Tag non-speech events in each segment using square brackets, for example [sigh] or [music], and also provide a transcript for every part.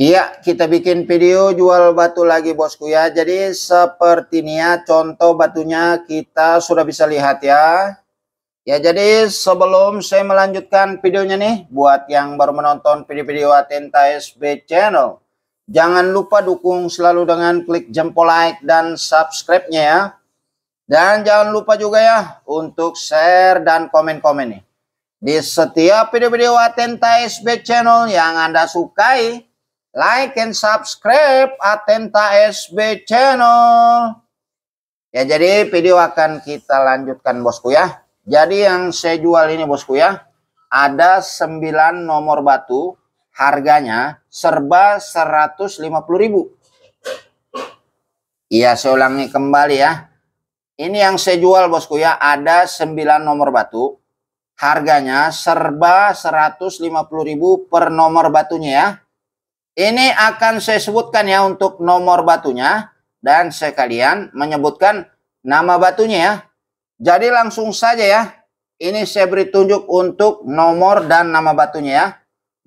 Iya, kita bikin video jual batu lagi bosku ya. Jadi seperti ini ya, contoh batunya kita sudah bisa lihat ya. Ya, jadi sebelum saya melanjutkan videonya nih, buat yang baru menonton video-video Atenta SB Channel, jangan lupa dukung selalu dengan klik jempol like dan subscribe-nya ya. Dan jangan lupa juga ya untuk share dan komen-komen nih. Di setiap video-video Atenta SB Channel yang Anda sukai, like and subscribe Atenta SB channel. Ya jadi video akan kita lanjutkan bosku ya. Jadi yang saya jual ini bosku ya. Ada 9 nomor batu. Harganya serba 150000 Iya saya ulangi kembali ya. Ini yang saya jual bosku ya. Ada 9 nomor batu. Harganya serba 150000 per nomor batunya ya. Ini akan saya sebutkan ya untuk nomor batunya dan sekalian menyebutkan nama batunya ya. Jadi langsung saja ya. Ini saya beri tunjuk untuk nomor dan nama batunya ya.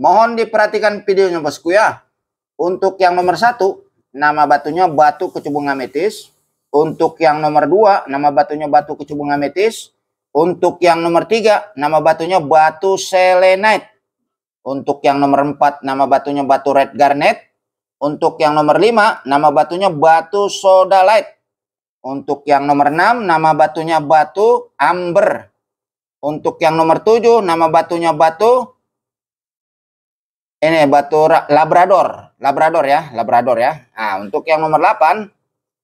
Mohon diperhatikan videonya bosku ya. Untuk yang nomor satu, nama batunya batu kecubung ametis. Untuk yang nomor dua, nama batunya batu kecubung ametis. Untuk yang nomor tiga, nama batunya batu selenite. Untuk yang nomor 4 nama batunya batu red garnet. Untuk yang nomor 5 nama batunya batu soda light. Untuk yang nomor 6 nama batunya batu amber. Untuk yang nomor 7 nama batunya batu ini batu labrador, labrador ya, labrador ya. Nah, untuk yang nomor 8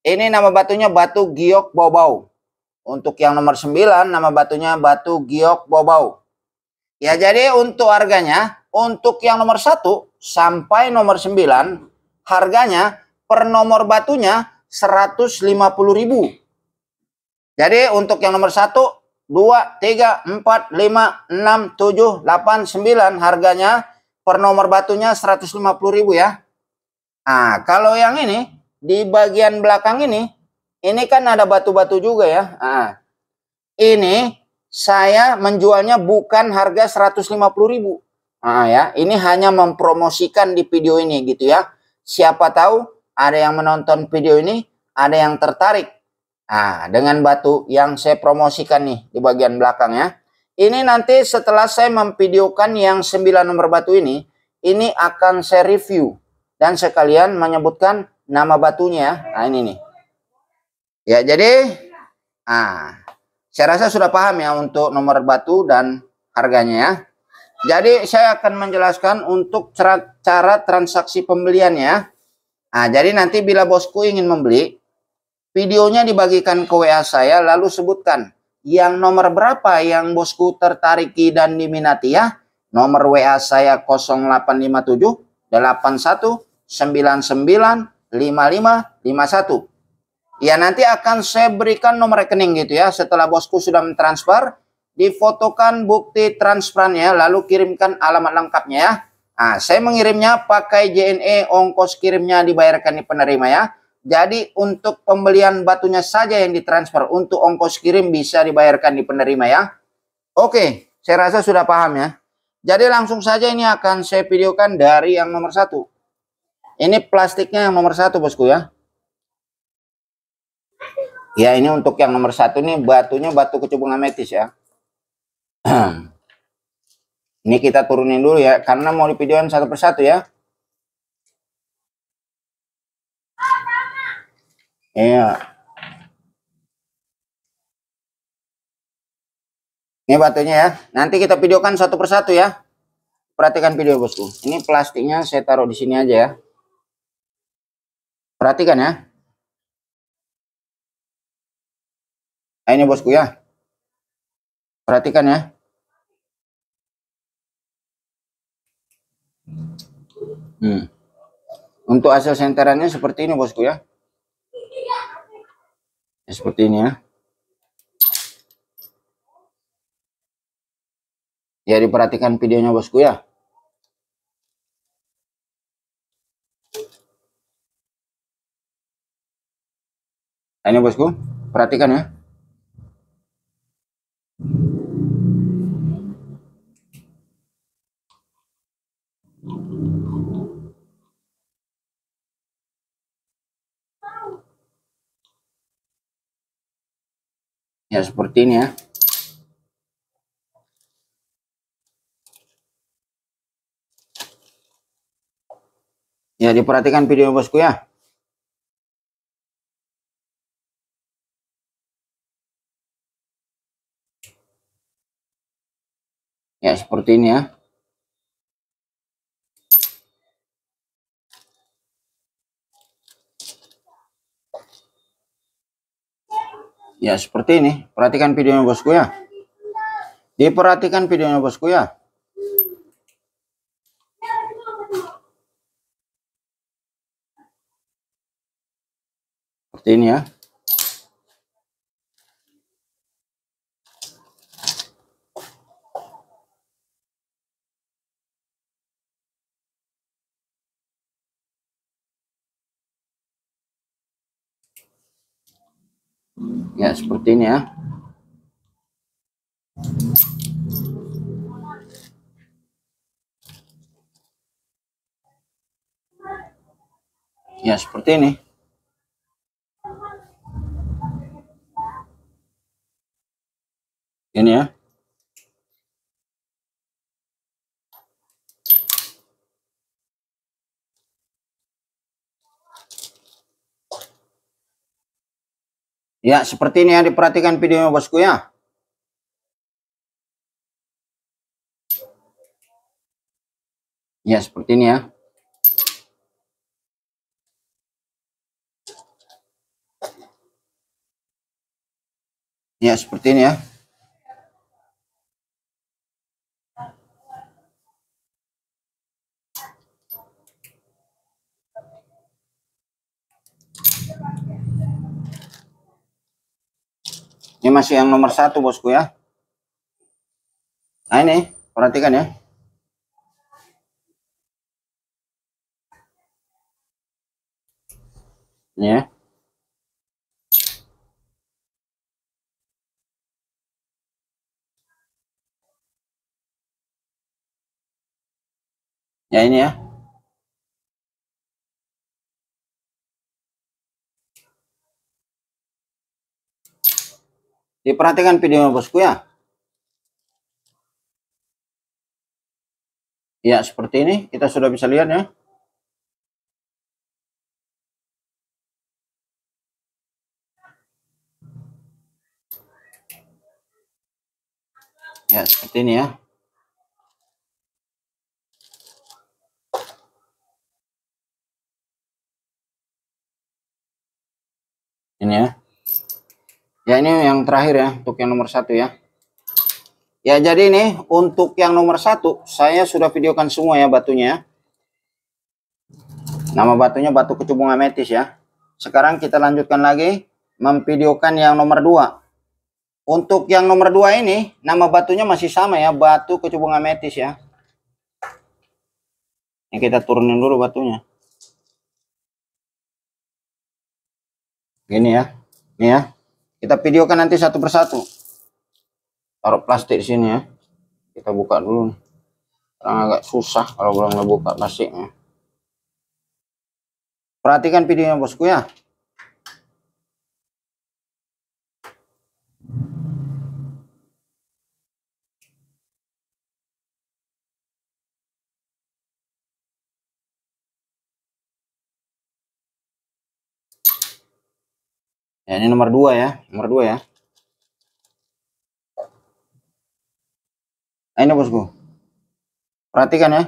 ini nama batunya batu giok bobau. Untuk yang nomor 9 nama batunya batu giok bobau. Ya, jadi untuk harganya, untuk yang nomor 1 sampai nomor 9, harganya per nomor batunya 150.000. Jadi untuk yang nomor 1, 2, 3, 4, 5, 6, 7, 8, 9 harganya per nomor batunya 150.000 ya. Nah, kalau yang ini di bagian belakang ini, ini kan ada batu-batu juga ya. Nah, ini saya menjualnya bukan harga 150.000. ribu. Nah ya, ini hanya mempromosikan di video ini gitu ya. Siapa tahu ada yang menonton video ini, ada yang tertarik. Nah, dengan batu yang saya promosikan nih di bagian belakang ya. Ini nanti setelah saya memvideokan yang 9 nomor batu ini, ini akan saya review. Dan sekalian menyebutkan nama batunya. Nah, ini nih. Ya, jadi... Ah, saya rasa sudah paham ya untuk nomor batu dan harganya ya. Jadi saya akan menjelaskan untuk cara, cara transaksi pembeliannya. Nah, jadi nanti bila bosku ingin membeli, videonya dibagikan ke WA saya lalu sebutkan yang nomor berapa yang bosku tertarik dan diminati ya. Nomor WA saya 0857 81 99 55 51. Ya nanti akan saya berikan nomor rekening gitu ya. Setelah bosku sudah mentransfer, difotokan bukti transferannya lalu kirimkan alamat lengkapnya ya. Nah, saya mengirimnya pakai JNE, ongkos kirimnya dibayarkan di penerima ya. Jadi untuk pembelian batunya saja yang ditransfer, untuk ongkos kirim bisa dibayarkan di penerima ya. Oke, saya rasa sudah paham ya. Jadi langsung saja ini akan saya videokan dari yang nomor satu. Ini plastiknya yang nomor satu bosku ya. Ya ini untuk yang nomor satu nih batunya batu kecubung ametis ya. [clears throat] ini kita turunin dulu ya karena mau di videoin satu persatu ya. Iya. Ini batunya ya. Nanti kita videokan satu persatu ya. Perhatikan video bosku. Ini plastiknya saya taruh di sini aja ya. Perhatikan ya. Eh, ini bosku ya. Perhatikan ya. Hmm. Untuk hasil senterannya seperti ini bosku ya. ya seperti ini ya. Ya diperhatikan videonya bosku ya. Ini bosku, perhatikan ya. ya seperti ini ya ya diperhatikan video bosku ya ya seperti ini ya Ya, seperti ini. Perhatikan videonya bosku ya. Diperhatikan videonya bosku ya. Seperti ini ya. ya seperti ini ya ya seperti ini ini ya Ya, seperti ini yang diperhatikan videonya bosku ya. Ya, seperti ini ya. Ya, seperti ini ya. Ini masih yang nomor satu bosku ya. Nah ini, perhatikan ya. Ini ya. Ya ini ya. Diperhatikan ya, videonya bosku ya. Ya, seperti ini. Kita sudah bisa lihat ya. Ya, seperti ini ya. Ini ya ya ini yang terakhir ya untuk yang nomor satu ya ya jadi ini untuk yang nomor satu saya sudah videokan semua ya batunya ya. nama batunya batu kecubung ametis ya sekarang kita lanjutkan lagi memvideokan yang nomor dua untuk yang nomor dua ini nama batunya masih sama ya batu kecubung ametis ya ini kita turunin dulu batunya ini ya ini ya kita videokan nanti satu persatu. Taruh plastik di sini ya. Kita buka dulu Karena agak susah kalau belum ngebuka plastiknya. Perhatikan videonya bosku ya. Ya, ini nomor dua ya, nomor dua ya. Nah, ini bosku, perhatikan ya,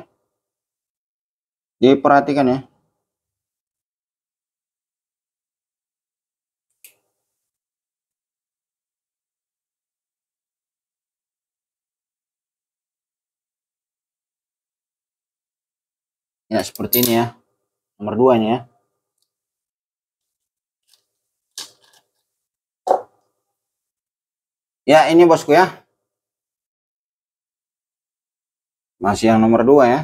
diperhatikan ya. Ya, seperti ini ya, nomor dua ini ya. Ya, ini bosku ya. Masih yang nomor dua ya.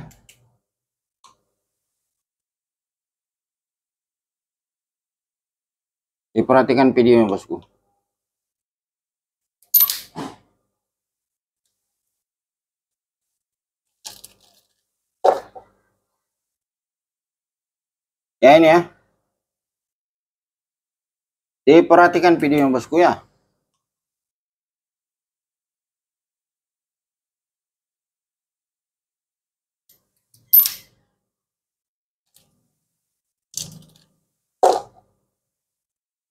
Diperhatikan videonya bosku. Ya ini ya. Diperhatikan videonya bosku ya.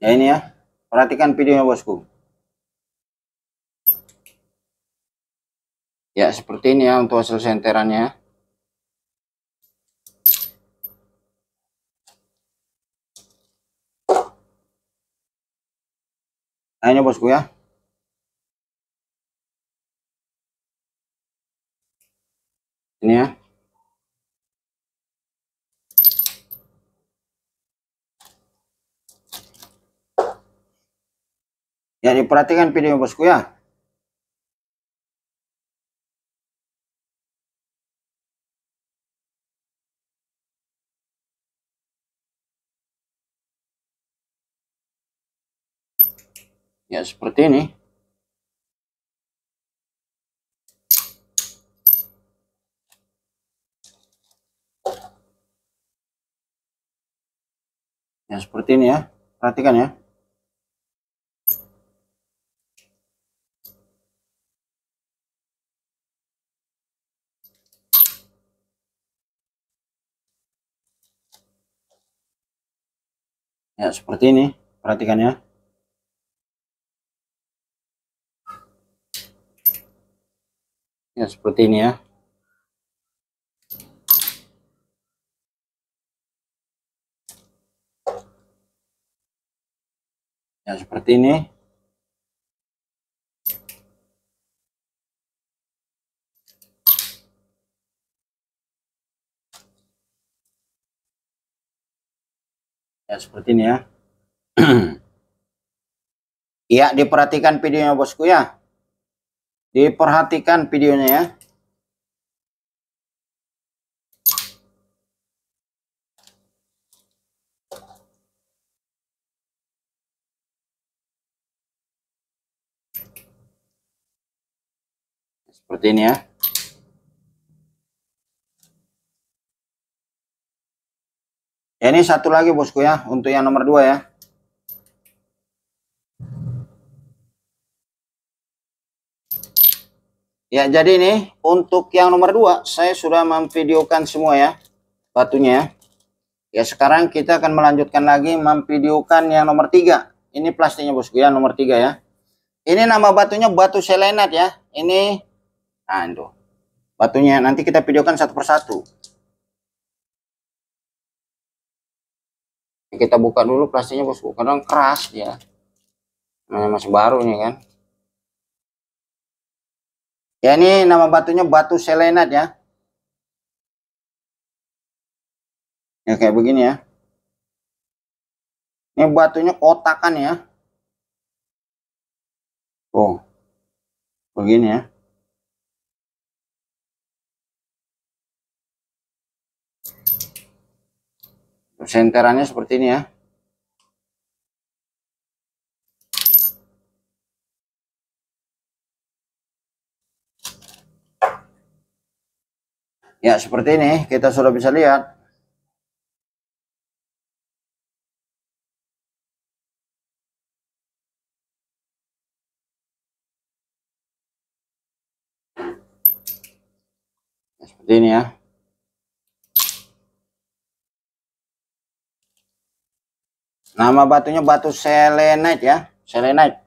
ya ini ya perhatikan videonya bosku ya seperti ini ya untuk hasil senterannya nah ini ya, bosku ya ini ya Jadi perhatikan video bosku ya. Ya seperti ini. Ya seperti ini ya. Perhatikan ya. ya seperti ini perhatikan ya ya seperti ini ya ya seperti ini ya seperti ini ya iya [clears throat] diperhatikan videonya bosku ya diperhatikan videonya ya seperti ini ya ini satu lagi bosku ya, untuk yang nomor dua ya. Ya, jadi ini untuk yang nomor dua saya sudah memvideokan semua ya batunya ya. ya. sekarang kita akan melanjutkan lagi memvideokan yang nomor tiga Ini plastiknya bosku ya, nomor tiga ya. Ini nama batunya batu selenat ya. Ini, aduh batunya. Nanti kita videokan satu persatu. kita buka dulu plastiknya bosku kadang keras ya namanya masih baru nih kan ya ini nama batunya batu selenat ya ya kayak begini ya ini batunya kotakan ya oh begini ya senterannya seperti ini ya ya seperti ini kita sudah bisa lihat seperti ini ya Nama batunya batu selenite ya, selenite.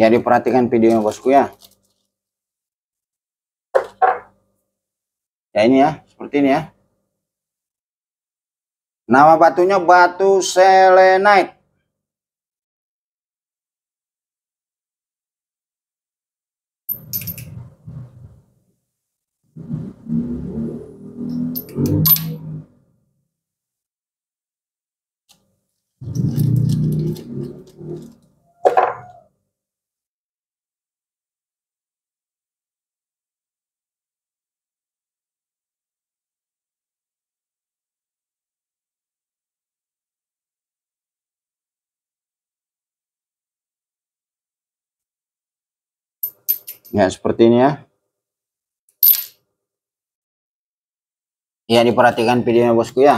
Ya diperhatikan videonya bosku ya. ya ini ya seperti ini ya nama batunya batu selenite ya seperti ini ya ya diperhatikan videonya bosku ya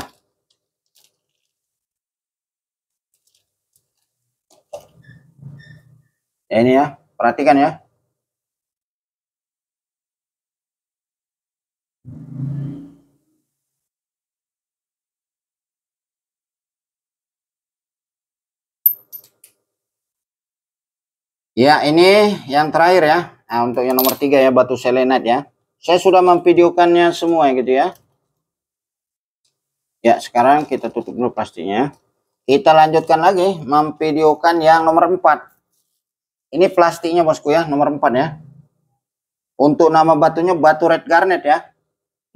ya ini ya perhatikan ya Ya, ini yang terakhir ya. Nah, untuk yang nomor tiga ya, batu selenat ya. Saya sudah memvideokannya semua gitu ya. Ya, sekarang kita tutup dulu pastinya. Kita lanjutkan lagi memvideokan yang nomor empat. Ini plastiknya bosku ya, nomor empat ya. Untuk nama batunya batu red garnet ya.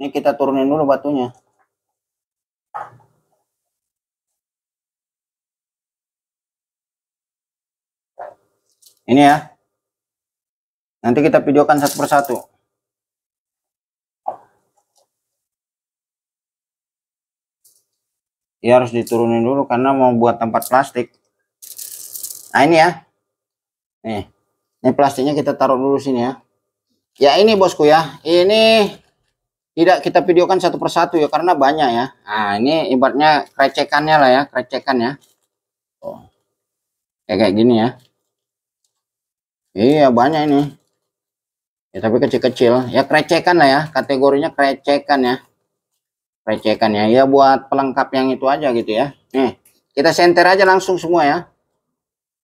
Ini kita turunin dulu batunya. Ini ya. Nanti kita videokan satu persatu. Ya harus diturunin dulu karena mau buat tempat plastik. Nah ini ya. Nih. Ini plastiknya kita taruh dulu sini ya. Ya ini bosku ya. Ini tidak kita videokan satu persatu ya karena banyak ya. Nah ini ibaratnya krecekannya lah ya. krecekannya, ya. Oh. Kayak, kayak gini ya. Iya banyak ini ya tapi kecil-kecil ya krecekan lah ya kategorinya krecekan ya krecekan ya ya buat pelengkap yang itu aja gitu ya nih kita senter aja langsung semua ya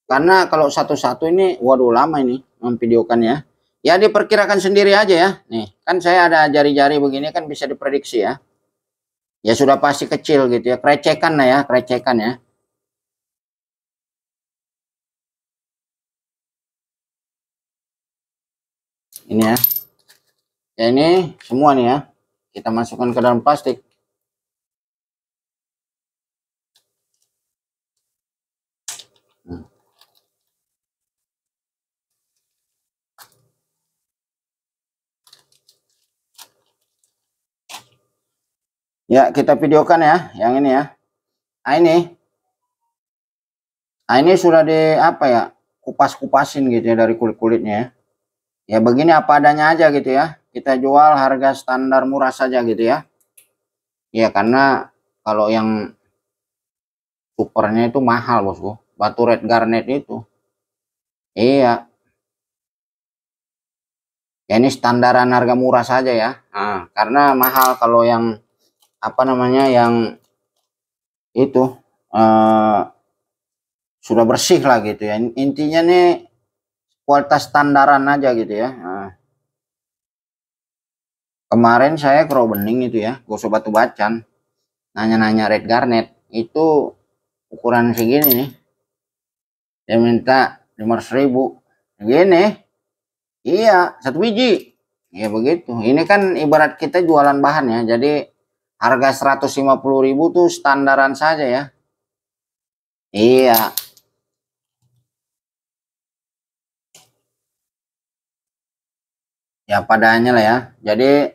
karena kalau satu-satu ini waduh lama ini memvideokan ya ya diperkirakan sendiri aja ya nih kan saya ada jari-jari begini kan bisa diprediksi ya ya sudah pasti kecil gitu ya krecekan lah ya krecekan ya ini ya ya ini semua nih ya kita masukkan ke dalam plastik hmm. Ya, kita videokan ya, yang ini ya. Nah, ini. Nah, ini sudah di apa ya? Kupas-kupasin gitu ya dari kulit-kulitnya ya ya begini apa adanya aja gitu ya kita jual harga standar murah saja gitu ya ya karena kalau yang supernya itu mahal bosku batu red garnet itu iya ya ini standaran harga murah saja ya nah, karena mahal kalau yang apa namanya yang itu eh, sudah bersih lah gitu ya intinya nih kualitas standaran aja gitu ya nah. kemarin saya crow bening itu ya gosok batu bacan nanya-nanya red garnet itu ukuran segini nih dia minta 500.000 gini iya satu biji ya begitu ini kan ibarat kita jualan bahan ya jadi harga ribu tuh standaran saja ya iya ya padanya lah ya jadi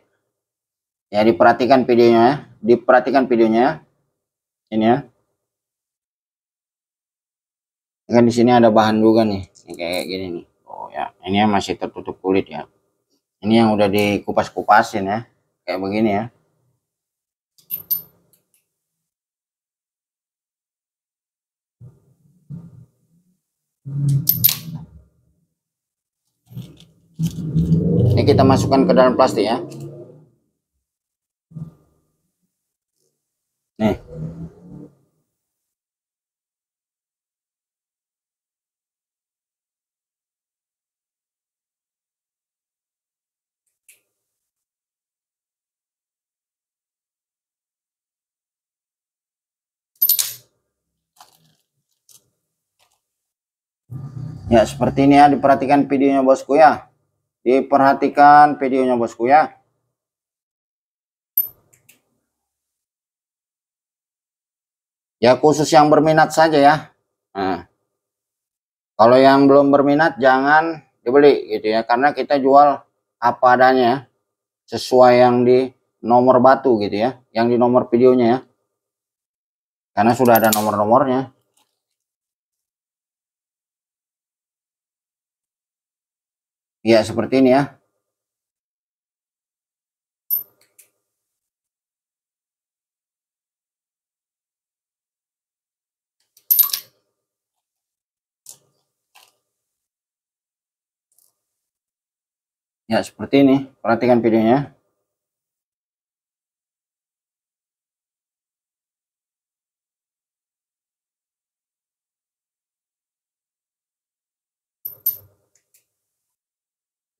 ya diperhatikan videonya ya diperhatikan videonya ya. ini ya kan di sini ada bahan juga nih kayak gini nih oh ya ini yang masih tertutup kulit ya ini yang udah dikupas-kupasin ya kayak begini ya Thank you ini kita masukkan ke dalam plastik ya nih Ya, seperti ini ya, diperhatikan videonya bosku ya. Diperhatikan videonya bosku ya. Ya khusus yang berminat saja ya. Nah, kalau yang belum berminat jangan dibeli gitu ya. Karena kita jual apa adanya ya. sesuai yang di nomor batu gitu ya. Yang di nomor videonya ya. Karena sudah ada nomor-nomornya. Ya, seperti ini ya. Ya, seperti ini. Perhatikan videonya.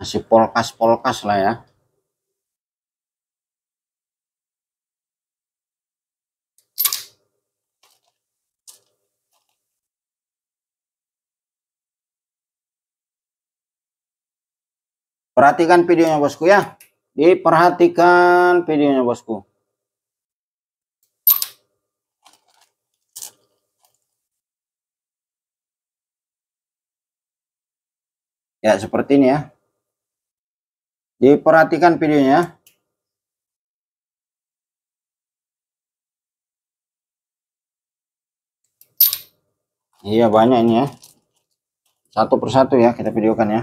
masih polkas-polkas lah ya Perhatikan videonya bosku ya. Diperhatikan videonya bosku. Ya seperti ini ya diperhatikan videonya iya banyak ini ya satu persatu ya kita videokan ya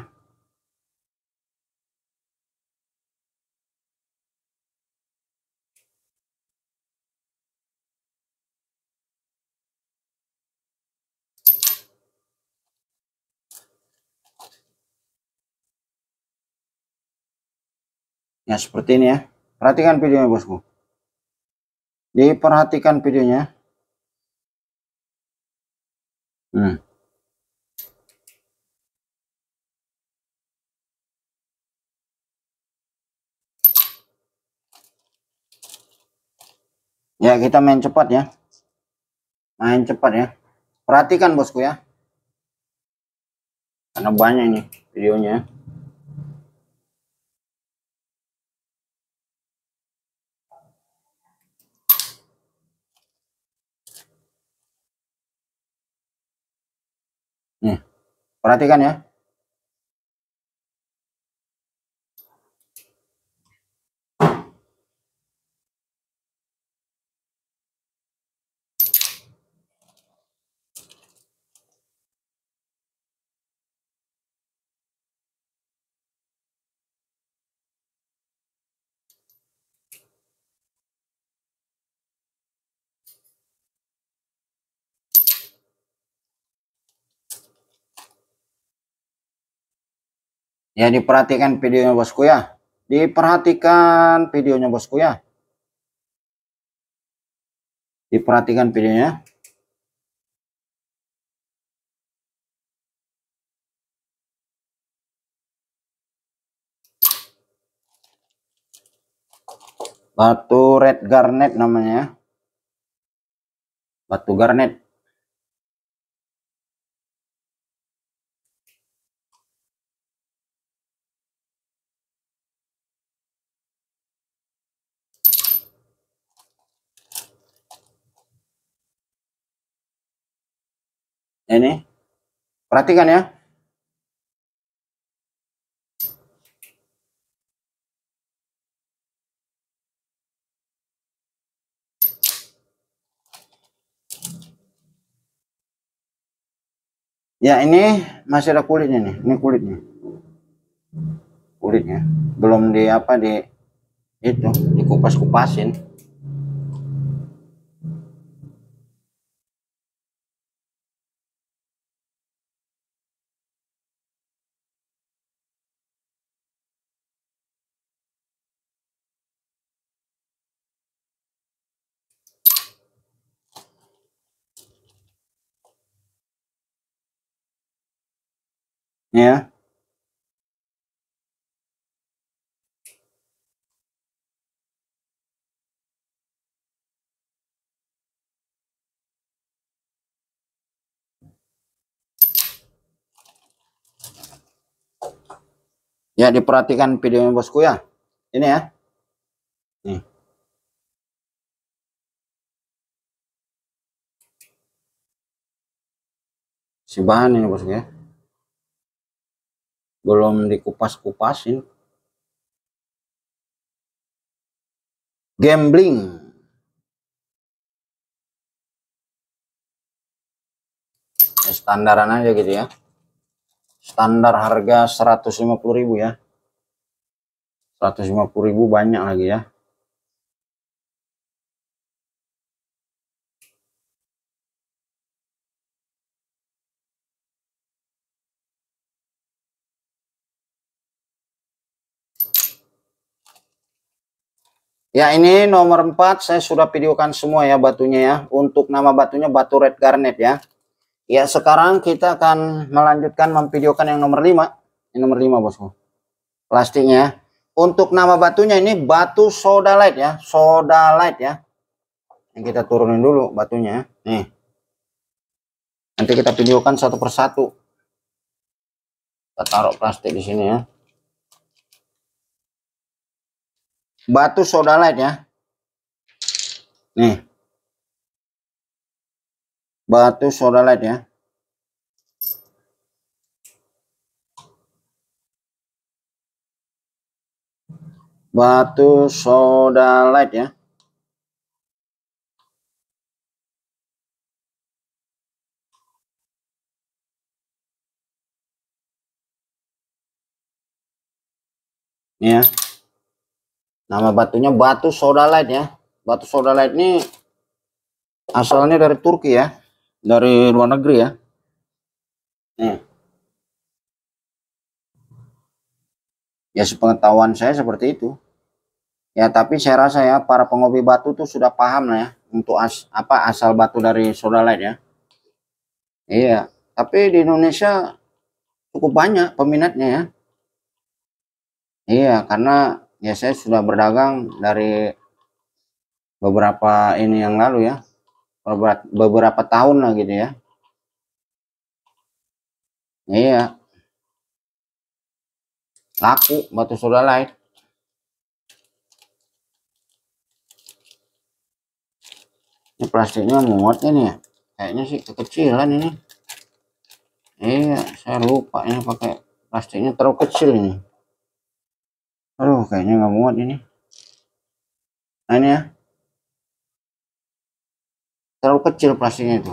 ya seperti ini ya perhatikan videonya bosku jadi perhatikan videonya hmm. ya kita main cepat ya main cepat ya perhatikan bosku ya karena banyak nih videonya Perhatikan ya. Ya diperhatikan videonya bosku ya. Diperhatikan videonya bosku ya. Diperhatikan videonya. Batu red garnet namanya. Ya. Batu garnet. Nah, ini perhatikan ya ya ini masih ada kulitnya nih ini kulitnya kulitnya belum di apa di itu dikupas-kupasin ya Ya, diperhatikan videonya bosku ya. Ini ya. Nih. Si bahan ini bosku ya belum dikupas-kupasin ya. gambling ya, standaran aja gitu ya standar harga 150.000 ya 150.000 banyak lagi ya Ya ini nomor 4 saya sudah videokan semua ya batunya ya. Untuk nama batunya batu red garnet ya. Ya sekarang kita akan melanjutkan memvideokan yang nomor 5. Ini nomor 5 bosku. Plastiknya. Ya. Untuk nama batunya ini batu soda light ya. Soda light ya. Yang kita turunin dulu batunya. Ya. Nih. Nanti kita videokan satu persatu. Kita taruh plastik di sini ya. batu soda light ya nih batu soda light ya batu soda light ya ya yeah. Nama batunya batu soda light ya. Batu soda light ini asalnya dari Turki ya. Dari luar negeri ya. Nih. Ya sepengetahuan saya seperti itu. Ya tapi saya rasa ya para pengopi batu tuh sudah paham lah ya. Untuk as, apa asal batu dari soda light ya. Iya. Tapi di Indonesia cukup banyak peminatnya ya. Iya, karena ya saya sudah berdagang dari beberapa ini yang lalu ya beberapa, beberapa tahun lah gitu ya iya laku batu soda light ini plastiknya muat ini ya kayaknya sih kekecilan ini iya saya lupa ini pakai plastiknya terlalu kecil ini aduh kayaknya nggak muat ini nah ini ya terlalu kecil plastiknya itu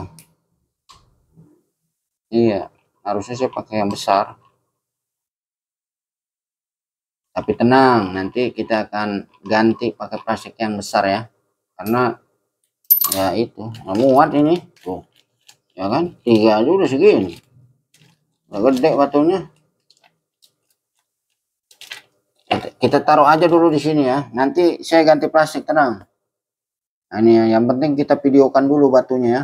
iya harusnya saya pakai yang besar tapi tenang nanti kita akan ganti pakai plastik yang besar ya karena ya itu nggak muat ini tuh ya kan tiga aja udah segini udah gede batunya kita, taruh aja dulu di sini ya nanti saya ganti plastik tenang nah, ini yang penting kita videokan dulu batunya ya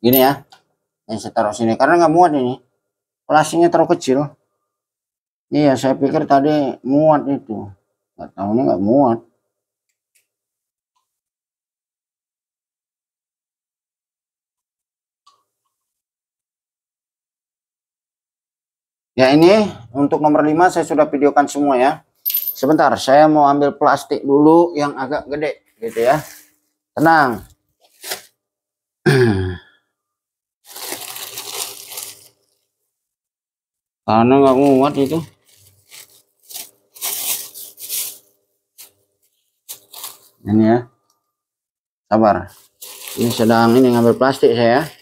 gini ya yang saya taruh sini karena nggak muat ini plastiknya terlalu kecil iya saya pikir tadi muat itu nggak tahu ini nggak muat Ya ini untuk nomor 5 saya sudah videokan semua ya. Sebentar, saya mau ambil plastik dulu yang agak gede gitu ya. Tenang. Karena [clears throat] nggak muat itu. Ini ya. Sabar. Ini sedang ini ngambil plastik saya. Ya.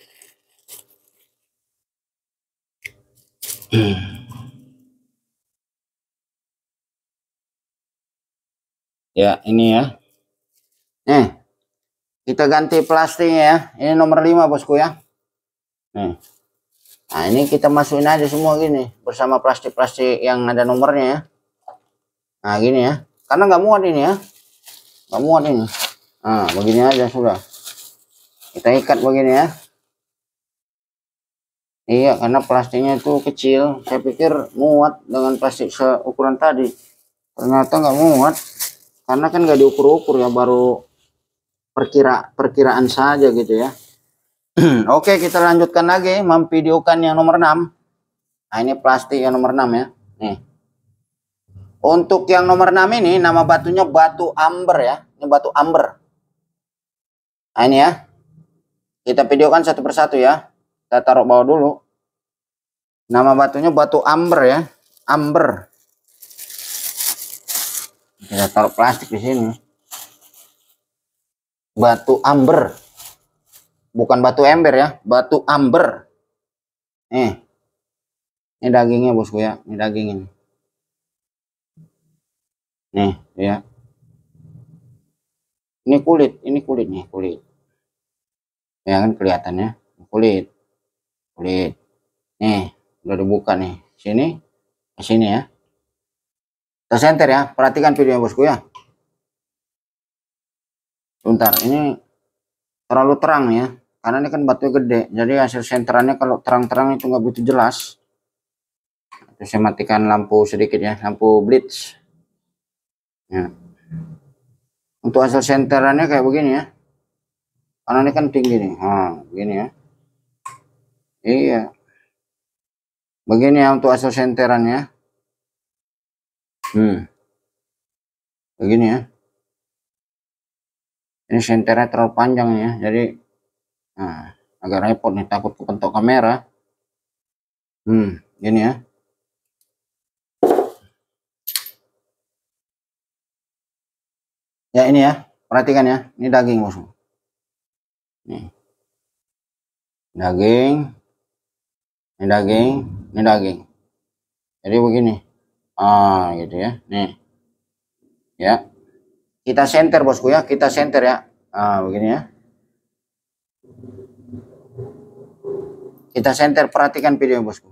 ya ini ya nih kita ganti plastiknya ya ini nomor 5 bosku ya nih nah ini kita masukin aja semua gini bersama plastik-plastik yang ada nomornya ya nah gini ya karena nggak muat ini ya nggak muat ini nah begini aja sudah kita ikat begini ya Iya, karena plastiknya itu kecil. Saya pikir muat dengan plastik seukuran tadi. Ternyata nggak muat. Karena kan nggak diukur-ukur ya, baru perkira perkiraan saja gitu ya. [clears throat] Oke, kita lanjutkan lagi memvideokan yang nomor 6. Nah, ini plastik yang nomor 6 ya. Nih. Untuk yang nomor 6 ini nama batunya batu amber ya. Ini batu amber. Nah, ini ya. Kita videokan satu persatu ya kita taruh bawah dulu nama batunya batu amber ya amber kita taruh plastik di sini batu amber bukan batu ember ya batu amber nih ini dagingnya bosku ya ini dagingnya nih ya ini kulit ini kulit nih kulit ya kan kelihatannya kulit kulit nih udah dibuka nih sini sini ya tersenter ya perhatikan videonya bosku ya sebentar ini terlalu terang ya karena ini kan batu gede jadi hasil senterannya kalau terang-terang itu nggak begitu jelas terus saya matikan lampu sedikit ya lampu blitz ya. untuk hasil senterannya kayak begini ya karena ini kan tinggi nih nah, begini ya Iya. Begini ya untuk asal senterannya. Hmm. Begini ya. Ini senternya terlalu panjang ya. Jadi nah, agak repot nih takut kepentok kamera. Hmm, gini ya. Ya ini ya, perhatikan ya, ini daging bosku. Nih. Daging, ini daging ini daging jadi begini ah gitu ya nih ya kita center bosku ya kita center ya ah begini ya kita center perhatikan video bosku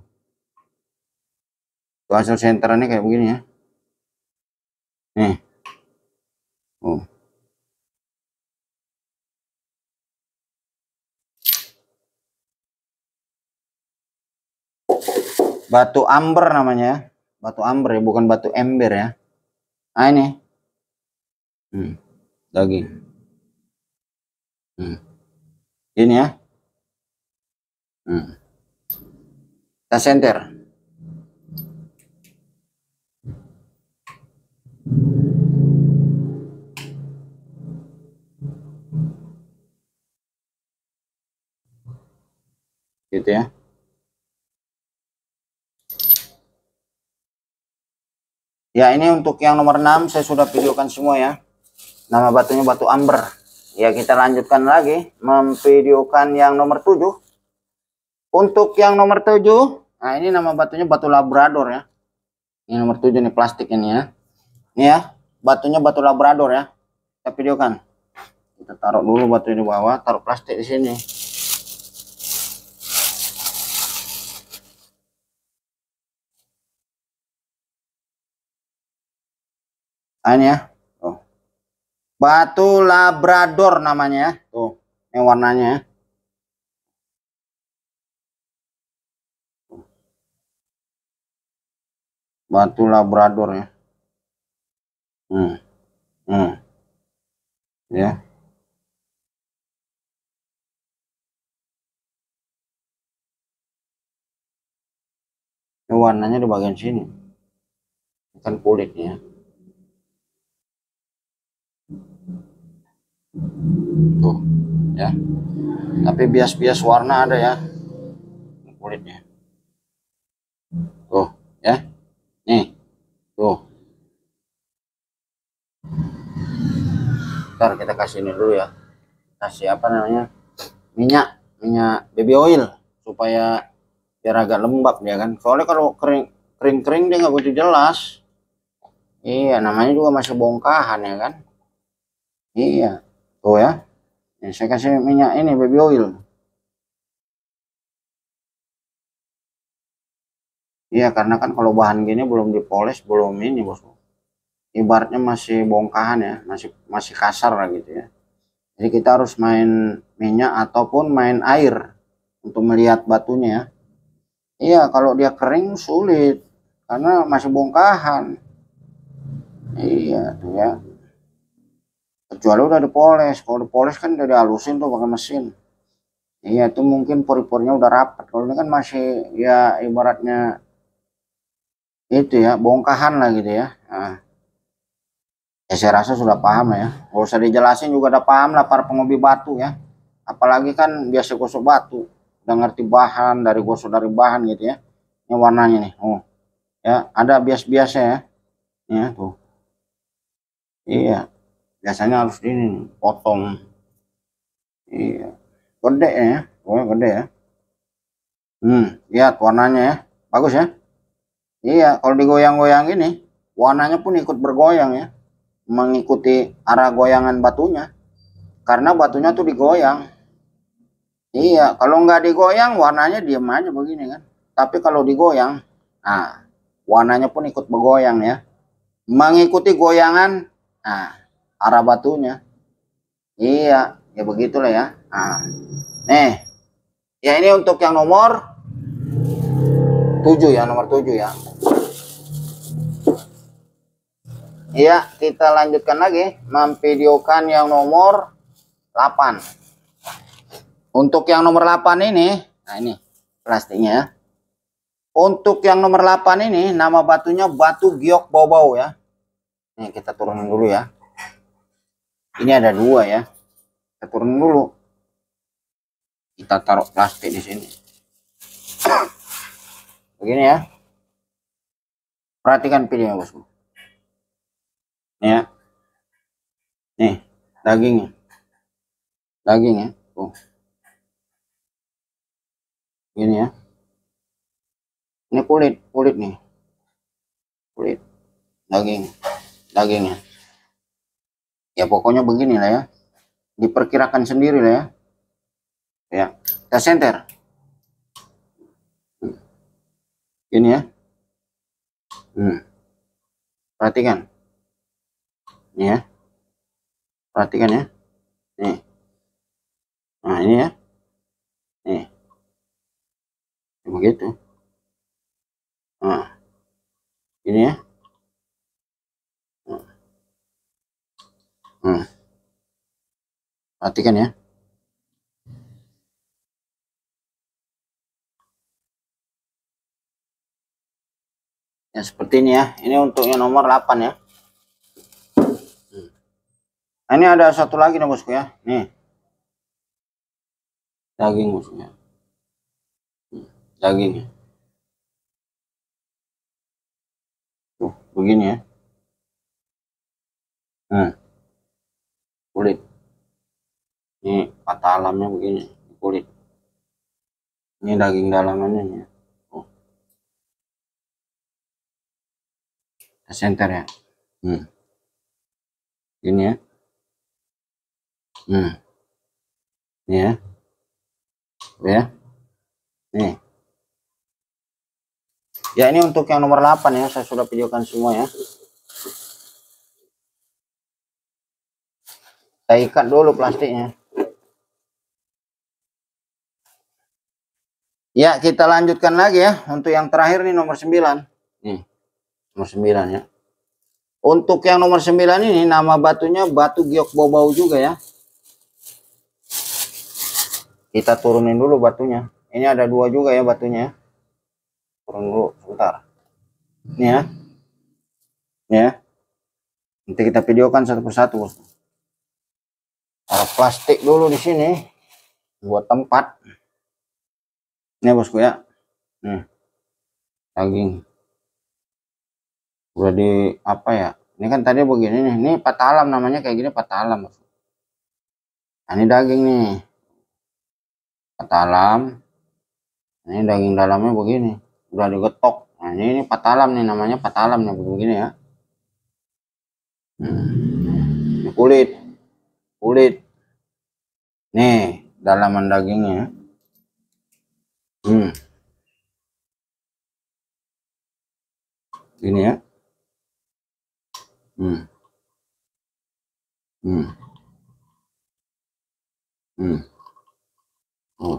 tuh hasil senternya kayak begini ya nih oh batu amber namanya ya. batu amber ya bukan batu ember ya nah ini hmm. daging hmm. ini ya hmm. kita senter gitu ya Ya, ini untuk yang nomor 6 saya sudah videokan semua ya. Nama batunya batu amber. Ya, kita lanjutkan lagi memvideokan yang nomor 7. Untuk yang nomor 7, nah ini nama batunya batu labrador ya. Ini nomor 7 nih plastik ini ya. Ini ya, batunya batu labrador ya. Kita videokan. Kita taruh dulu batu di bawah, taruh plastik di sini. nah, ini ya tuh batu labrador namanya ya tuh ini warnanya ya. batu labrador ya hmm. Hmm. ya ini warnanya di bagian sini bukan kulitnya tuh ya tapi bias-bias warna ada ya kulitnya tuh ya nih tuh ntar kita kasih ini dulu ya kasih apa namanya minyak minyak baby oil supaya biar agak lembab ya kan soalnya kalau kering kering kering dia nggak begitu jelas iya namanya juga masih bongkahan ya kan iya Oh ya. ya saya kasih minyak ini baby oil. Iya karena kan kalau bahan gini belum dipoles belum ini bos, Ibaratnya masih bongkahan ya masih masih kasar lah gitu ya. Jadi kita harus main minyak ataupun main air untuk melihat batunya ya. Iya kalau dia kering sulit karena masih bongkahan. Iya tuh ya kecuali udah dipoles kalau dipoles kan udah dihalusin tuh pakai mesin iya itu mungkin pori-porinya udah rapat kalau ini kan masih ya ibaratnya itu ya bongkahan lah gitu ya nah, ya saya rasa sudah paham ya gak usah dijelasin juga udah paham lah para pengobi batu ya apalagi kan biasa gosok batu udah ngerti bahan dari gosok dari bahan gitu ya ini warnanya nih oh ya ada bias-biasnya ya ya tuh iya biasanya harus ini potong iya gede ya pokoknya gede ya hmm lihat warnanya ya bagus ya iya kalau digoyang-goyang ini warnanya pun ikut bergoyang ya mengikuti arah goyangan batunya karena batunya tuh digoyang iya kalau nggak digoyang warnanya diam aja begini kan tapi kalau digoyang nah warnanya pun ikut bergoyang ya mengikuti goyangan nah arah batunya iya ya begitulah ya nah, nih ya ini untuk yang nomor 7 ya nomor 7 ya Iya, kita lanjutkan lagi memvideokan yang nomor 8. Untuk yang nomor 8 ini, nah ini plastiknya ya. Untuk yang nomor 8 ini nama batunya batu giok bau-bau ya. Nih kita turunin dulu ya ini ada dua ya kita turun dulu kita taruh plastik di sini [coughs] begini ya perhatikan pilihnya bosku ini ya nih dagingnya Dagingnya. Oh, tuh gini ya ini kulit kulit nih kulit daging dagingnya ya pokoknya begini lah ya diperkirakan sendiri lah ya ya kita center. ini ya hmm. perhatikan ini ya perhatikan ya nih nah ini ya nih begitu nah ini ya hmm. matikan ya ya seperti ini ya ini untuk yang nomor 8 ya hmm. nah, ini ada satu lagi nih bosku ya nih daging bosku ya hmm. dagingnya tuh begini ya hmm kulit ini patah alamnya begini kulit ini daging dalamannya ini ya. oh. center ya hmm. ini ya hmm. ini ya Oke ya nih ya ini untuk yang nomor 8 ya saya sudah videokan semua ya Kita ikat dulu plastiknya. Ya, kita lanjutkan lagi ya. Untuk yang terakhir nih nomor 9. Nih, hmm. nomor 9 ya. Untuk yang nomor 9 ini nama batunya batu giok bobau juga ya. Kita turunin dulu batunya. Ini ada dua juga ya batunya. Ya. Turun dulu sebentar. Ini ya. Ini ya. Nanti kita videokan satu persatu taruh plastik dulu di sini buat tempat ini bosku ya nih daging udah di apa ya ini kan tadi begini nih ini patah namanya kayak gini patah alam bosku nah, ini daging nih patah alam ini daging dalamnya begini udah digetok nah ini, ini patah nih namanya patah alam nih begini ya hmm. ini kulit kulit nih dalaman dagingnya hmm. ini ya hmm. Hmm. Hmm. oh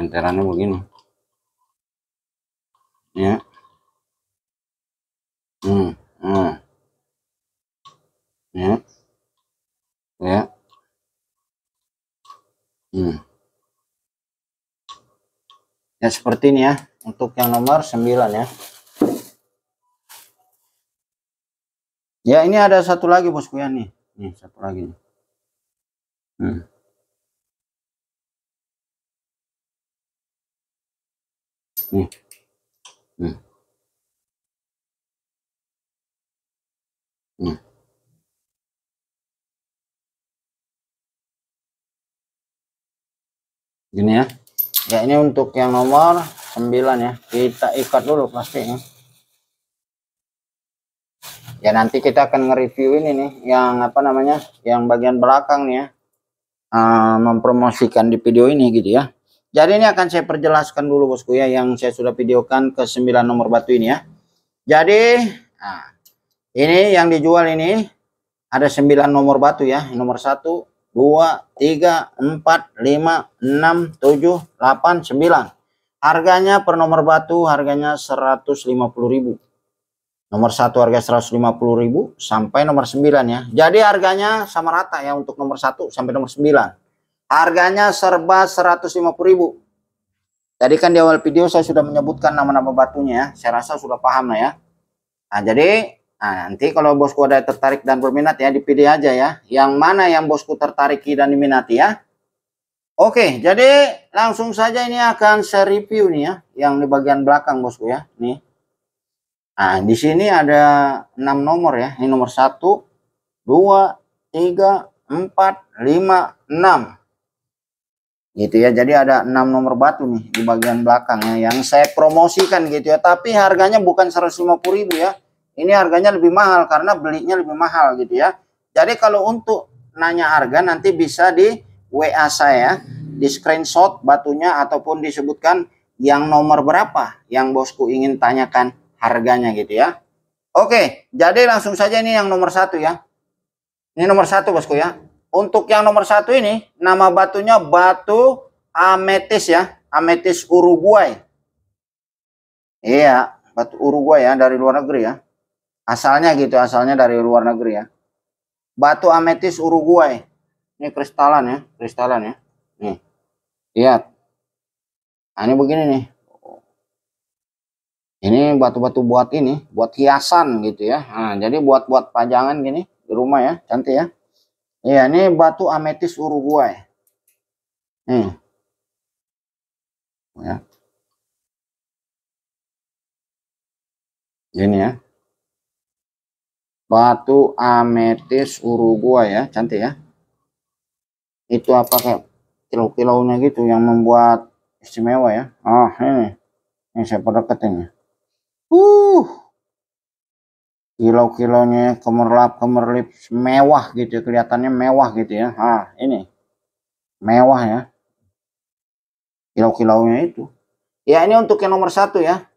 enterannya begini ya hmm. Hmm. ya Hmm. Ya seperti ini ya untuk yang nomor 9 ya. Ya ini ada satu lagi bosku ya nih. Nih satu lagi. Nih. Hmm. Hmm. Hmm. gini ya ya ini untuk yang nomor 9 ya kita ikat dulu plastiknya ya nanti kita akan nge-review ini nih yang apa namanya yang bagian belakang nih ya uh, mempromosikan di video ini gitu ya jadi ini akan saya perjelaskan dulu bosku ya yang saya sudah videokan ke 9 nomor batu ini ya jadi nah, ini yang dijual ini ada 9 nomor batu ya nomor 1 2, 3, 4, 5, 6, 7, 8, 9. Harganya per nomor batu harganya 150.000. Nomor 1 harga 150.000 sampai nomor 9 ya. Jadi harganya sama rata ya untuk nomor 1 sampai nomor 9. Harganya serba 150.000. Tadi kan di awal video saya sudah menyebutkan nama-nama batunya ya. Saya rasa sudah paham lah ya. Nah, jadi Nah, nanti kalau bosku ada tertarik dan berminat ya, dipilih aja ya. Yang mana yang bosku tertarik dan diminati ya. Oke, jadi langsung saja ini akan saya review nih ya, yang di bagian belakang bosku ya. Nih. Nah, di sini ada 6 nomor ya. Ini nomor 1, 2, 3, 4, 5, 6. Gitu ya. Jadi ada 6 nomor batu nih di bagian belakang ya yang saya promosikan gitu ya. Tapi harganya bukan 150.000 ya ini harganya lebih mahal karena belinya lebih mahal gitu ya. Jadi kalau untuk nanya harga nanti bisa di WA saya, di screenshot batunya ataupun disebutkan yang nomor berapa yang bosku ingin tanyakan harganya gitu ya. Oke, jadi langsung saja ini yang nomor satu ya. Ini nomor satu bosku ya. Untuk yang nomor satu ini nama batunya batu ametis ya, ametis Uruguay. Iya, batu Uruguay ya dari luar negeri ya. Asalnya gitu, asalnya dari luar negeri ya. Batu ametis Uruguay. Ini kristalan ya, kristalan ya. Nih, lihat. Nah, ini begini nih. Ini batu-batu buat ini, buat hiasan gitu ya. Nah, jadi buat-buat pajangan gini di rumah ya, cantik ya. Iya, ini batu ametis Uruguay. Nih. Ya. Ini ya batu ametis Uruguay ya cantik ya itu apa kayak kilau-kilaunya gitu yang membuat istimewa ya ah ini ini saya perdeketin ya uh kilau-kilaunya kemerlap kemerlip mewah gitu ya, kelihatannya mewah gitu ya ah ini mewah ya kilau-kilaunya itu ya ini untuk yang nomor satu ya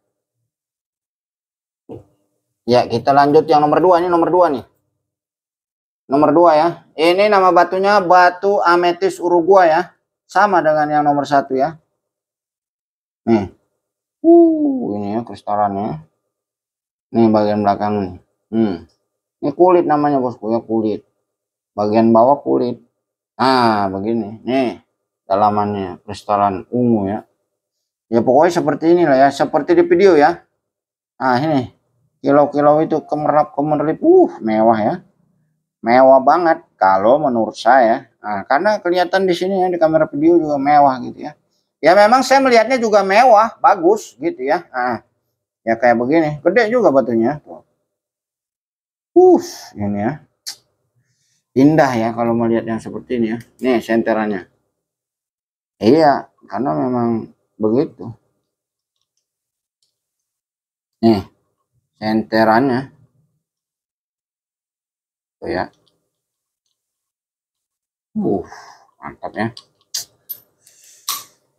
Ya, kita lanjut yang nomor dua. Ini nomor dua nih. Nomor dua ya. Ini nama batunya batu ametis Uruguay ya. Sama dengan yang nomor satu ya. Nih. Uh, ini ya kristalannya. Ini bagian belakang nih. Hmm. Ini kulit namanya bosku ya kulit. Bagian bawah kulit. Ah, begini. Nih dalamannya kristalan ungu ya. Ya pokoknya seperti inilah ya, seperti di video ya. Ah, ini kilau-kilau itu kemerlap-kemerlip, uh mewah ya. Mewah banget kalau menurut saya. Nah, karena kelihatan di sini ya di kamera video juga mewah gitu ya. Ya memang saya melihatnya juga mewah, bagus gitu ya. Nah, ya kayak begini, gede juga batunya. Tuh. Uh, ini ya. Indah ya kalau melihat yang seperti ini ya. Nih senterannya. Iya, karena memang begitu. Nih, enterannya tuh oh, ya uh mantap ya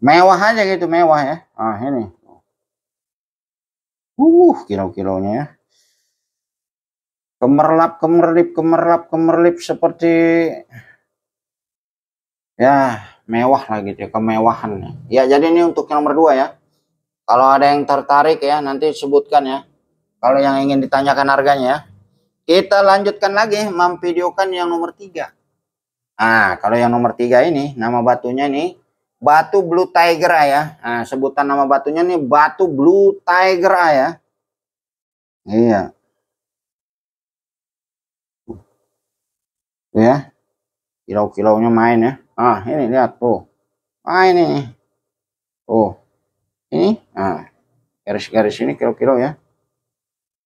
mewah aja gitu mewah ya ah ini uh kilau kilonya ya kemerlap kemerlip kemerlap kemerlip seperti ya mewah lah gitu ya kemewahan ya jadi ini untuk yang nomor dua ya kalau ada yang tertarik ya nanti sebutkan ya kalau yang ingin ditanyakan harganya ya, Kita lanjutkan lagi memvideokan yang nomor tiga. Nah, kalau yang nomor tiga ini nama batunya nih batu blue tiger ya. Nah, sebutan nama batunya nih batu blue tiger ya. Iya. Ya. Kilau-kilaunya main ya. Ah, ini lihat tuh. Ah, ini. Oh Ini. Ah. Garis-garis ini kilau-kilau ya.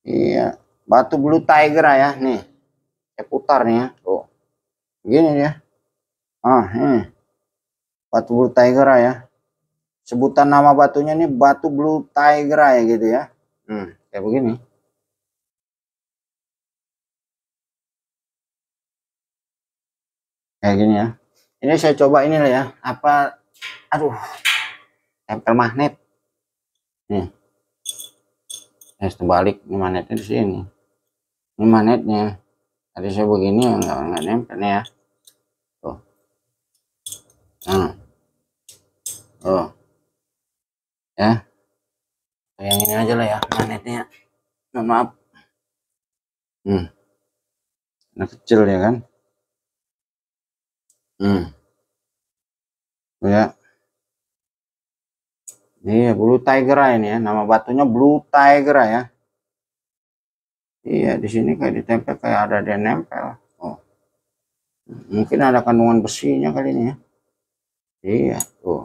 Iya, batu blue tiger ya, nih. Saya putar nih ya, tuh. Begini ya. Ah, ini. Batu blue tiger ya. Sebutan nama batunya nih batu blue tiger ya gitu ya. Hmm, kayak begini. Kayak gini ya. Ini saya coba ini lah ya. Apa aduh. Tempel magnet. Nih eh nah, terbalik ini manetnya di sini ini magnetnya tadi saya begini ya, nggak nggak nempel ya tuh nah tuh ya yang ini aja lah ya magnetnya mohon maaf hmm anak kecil ya kan hmm ya Iya, Blue Tiger ini ya. Nama batunya Blue Tiger ya. Iya, di sini kayak ditempel kayak ada dia nempel. Oh. Mungkin ada kandungan besinya kali ini ya. Iya, tuh.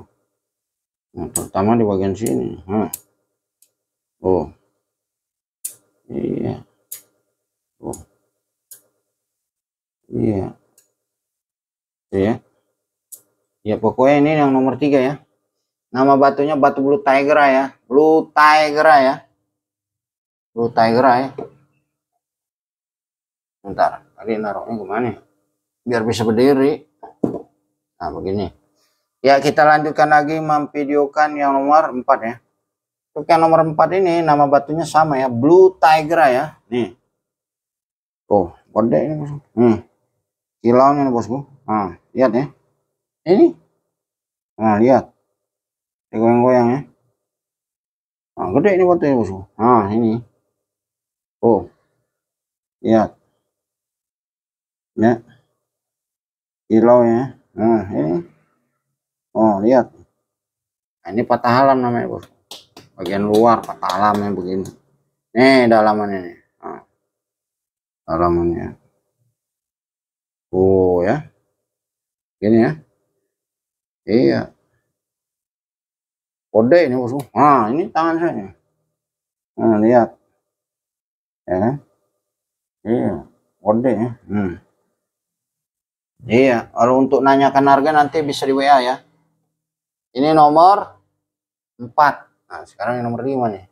Nah, terutama di bagian sini. Hah. Hmm. Oh. Iya. Oh. Iya. Iya. Ya pokoknya ini yang nomor tiga ya. Nama batunya batu blue tiger ya. Blue tiger ya. Blue tiger ya. Bentar, tadi naruhnya kemana ya? Biar bisa berdiri. Nah, begini. Ya, kita lanjutkan lagi memvideokan yang nomor 4 ya. Untuk yang nomor 4 ini nama batunya sama ya. Blue tiger ya. Nih. Tuh, gede ini bosku. Hmm. Kilaunya nih bosku. Nah, lihat ya. Ini. Nah, lihat digoyang-goyang ya Ah, gede ini batunya bosku Ah, ini oh lihat ya kilau ya nah ini oh lihat nah, ini patah alam namanya bos. bagian luar patah alam alamnya begini nih dalamannya ini. nah, dalamannya oh ya gini ya iya kode ini bosku nah ini tangan saya nah lihat ya kan? iya kode ya hmm. iya kalau untuk nanyakan harga nanti bisa di WA ya ini nomor 4 nah sekarang yang nomor 5 nih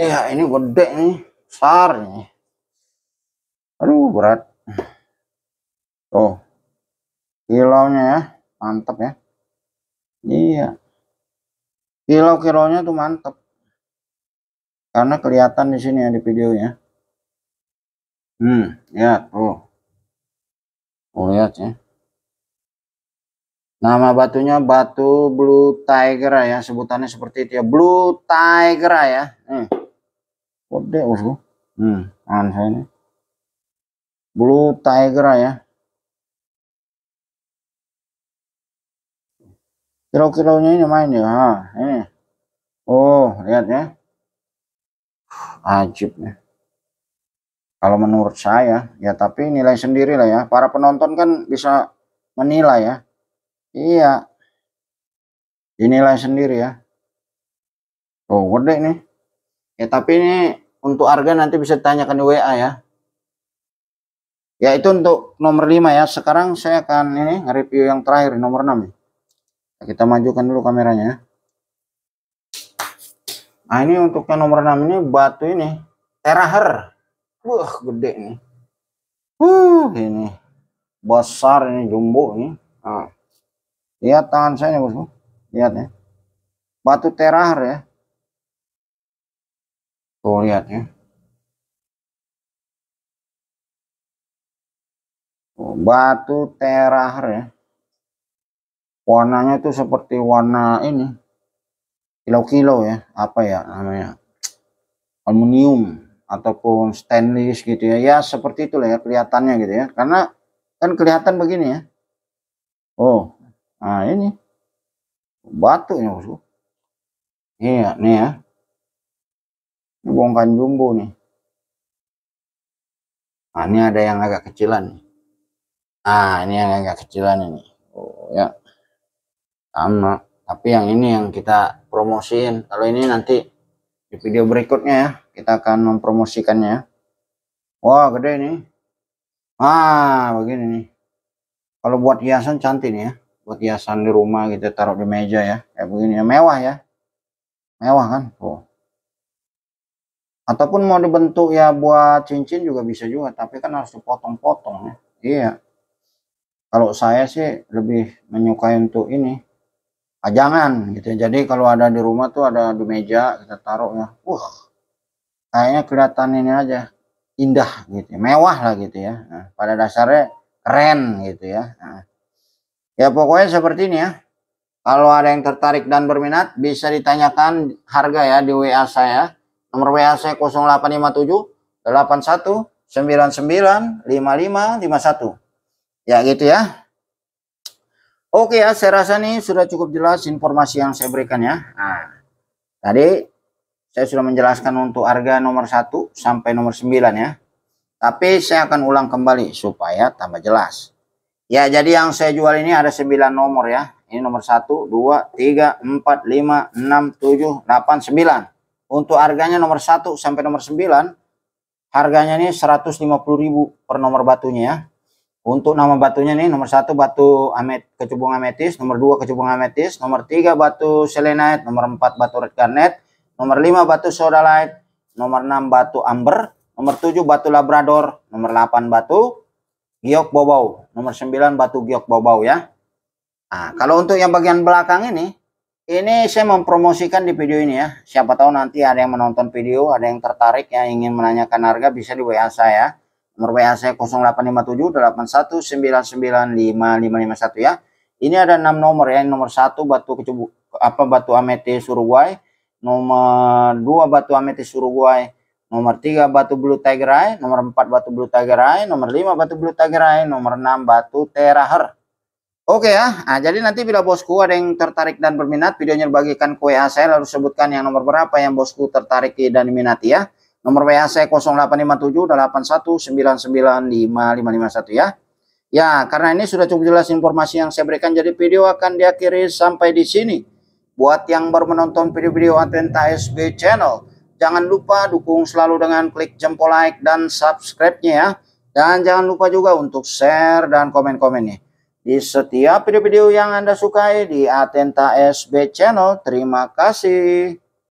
iya ini gede nih besar nih aduh berat tuh kilaunya ya mantap ya iya kilau kilonya tuh mantep karena kelihatan di sini ya di videonya hmm ya tuh oh lihat ya Nama batunya batu Blue Tiger ya, sebutannya seperti itu ya. Blue Tiger ya. Nih. Kode usul. Hmm, hmm aneh Blue Tiger ya. kilau-kilaunya ini main ya. Ha, ini. Oh, lihat ya. Ajib Kalau menurut saya, ya tapi nilai sendiri lah ya. Para penonton kan bisa menilai ya. Iya. Dinilai sendiri ya. Oh, gede nih. Ya tapi ini untuk harga nanti bisa tanyakan di WA ya. Ya itu untuk nomor 5 ya. Sekarang saya akan ini review yang terakhir nomor 6 ya kita majukan dulu kameranya nah ini untuk yang nomor 6 ini batu ini teraher wah gede nih uh ini besar ini jumbo ini nah. lihat tangan saya bosku lihat ya batu teraher ya tuh lihat ya batu teraher ya warnanya itu seperti warna ini kilo-kilo ya apa ya namanya aluminium ataupun stainless gitu ya ya seperti itulah ya kelihatannya gitu ya karena kan kelihatan begini ya oh nah ini batunya bosku iya nih ya ini bongkan jumbo nih nah ini ada yang agak kecilan nih ah ini yang agak kecilan ini oh ya sama tapi yang ini yang kita promosiin kalau ini nanti di video berikutnya ya kita akan mempromosikannya wah gede ini ah begini nih kalau buat hiasan cantik nih ya buat hiasan di rumah gitu taruh di meja ya kayak begini ya mewah ya mewah kan tuh ataupun mau dibentuk ya buat cincin juga bisa juga tapi kan harus dipotong-potong ya iya kalau saya sih lebih menyukai untuk ini pajangan gitu ya. jadi kalau ada di rumah tuh ada di meja kita taruh ya uh kayaknya kelihatan ini aja indah gitu ya. mewah lah gitu ya nah, pada dasarnya keren gitu ya nah, ya pokoknya seperti ini ya kalau ada yang tertarik dan berminat bisa ditanyakan harga ya di WA saya nomor WA saya 0857 81 99 55 51 ya gitu ya Oke ya, saya rasa nih sudah cukup jelas informasi yang saya berikan ya. Nah, tadi saya sudah menjelaskan untuk harga nomor 1 sampai nomor 9 ya. Tapi saya akan ulang kembali supaya tambah jelas. Ya, jadi yang saya jual ini ada 9 nomor ya. Ini nomor 1, 2, 3, 4, 5, 6, 7, 8, 9. Untuk harganya nomor 1 sampai nomor 9, harganya ini 150.000 per nomor batunya ya. Untuk nama batunya nih, nomor satu batu amet kecubung ametis, nomor dua kecubung ametis, nomor tiga batu selenite, nomor empat batu red garnet, nomor lima batu sodalite, nomor enam batu amber, nomor tujuh batu labrador, nomor delapan batu giok bobau, nomor sembilan batu giok bobau ya. Nah, kalau untuk yang bagian belakang ini, ini saya mempromosikan di video ini ya. Siapa tahu nanti ada yang menonton video, ada yang tertarik ya ingin menanyakan harga bisa di WA saya Nomor WA saya 0857 ya. Ini ada enam nomor ya. Nomor satu batu kecubu apa batu ametis Uruguay, nomor dua batu ametis Uruguay, nomor tiga batu blue tiger eye, nomor empat batu blue tiger eye, nomor lima batu blue tiger eye, nomor enam batu teraher. Oke okay ya, nah, jadi nanti bila bosku ada yang tertarik dan berminat, videonya bagikan ke WA saya lalu sebutkan yang nomor berapa yang bosku tertarik dan minati ya. Nomor WA saya 085781995551 ya. Ya, karena ini sudah cukup jelas informasi yang saya berikan, jadi video akan diakhiri sampai di sini. Buat yang baru menonton video-video Atenta SB Channel, jangan lupa dukung selalu dengan klik jempol like dan subscribe-nya ya. Dan jangan lupa juga untuk share dan komen-komennya. Di setiap video-video yang Anda sukai di Atenta SB Channel, terima kasih.